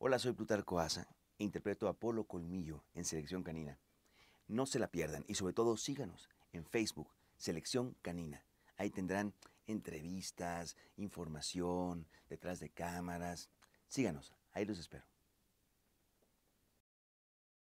Hola, soy Plutarco Asa e interpreto a Polo Colmillo en Selección Canina. No se la pierdan y sobre todo síganos en Facebook, Selección Canina. Ahí tendrán entrevistas, información, detrás de cámaras. Síganos, ahí los espero.